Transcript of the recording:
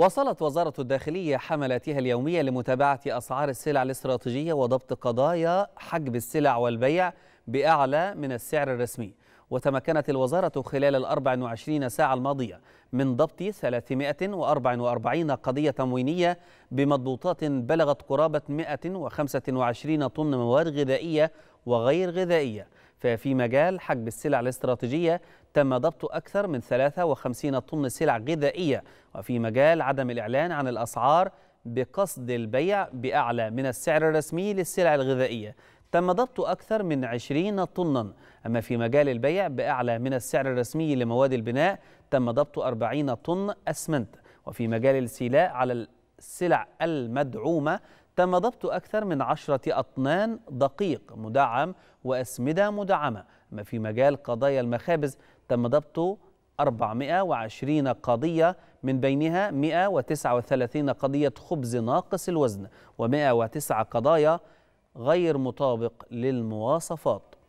وصلت وزارة الداخلية حملاتها اليومية لمتابعة أسعار السلع الاستراتيجية وضبط قضايا حجب السلع والبيع بأعلى من السعر الرسمي وتمكنت الوزارة خلال ال 24 ساعة الماضية من ضبط 344 قضية تموينية بمضبوطات بلغت قرابة 125 طن مواد غذائية وغير غذائية ففي مجال حجب السلع الاستراتيجية تم ضبط أكثر من 53 طن سلع غذائية وفي مجال عدم الإعلان عن الأسعار بقصد البيع بأعلى من السعر الرسمي للسلع الغذائية تم ضبط أكثر من 20 طنا أما في مجال البيع بأعلى من السعر الرسمي لمواد البناء تم ضبط 40 طن أسمنت وفي مجال السيلاء على السلع المدعومة تم ضبط أكثر من عشرة أطنان دقيق مدعم وأسمدة مدعمة أما في مجال قضايا المخابز تم ضبط 420 قضية من بينها 139 قضية خبز ناقص الوزن و109 قضايا غير مطابق للمواصفات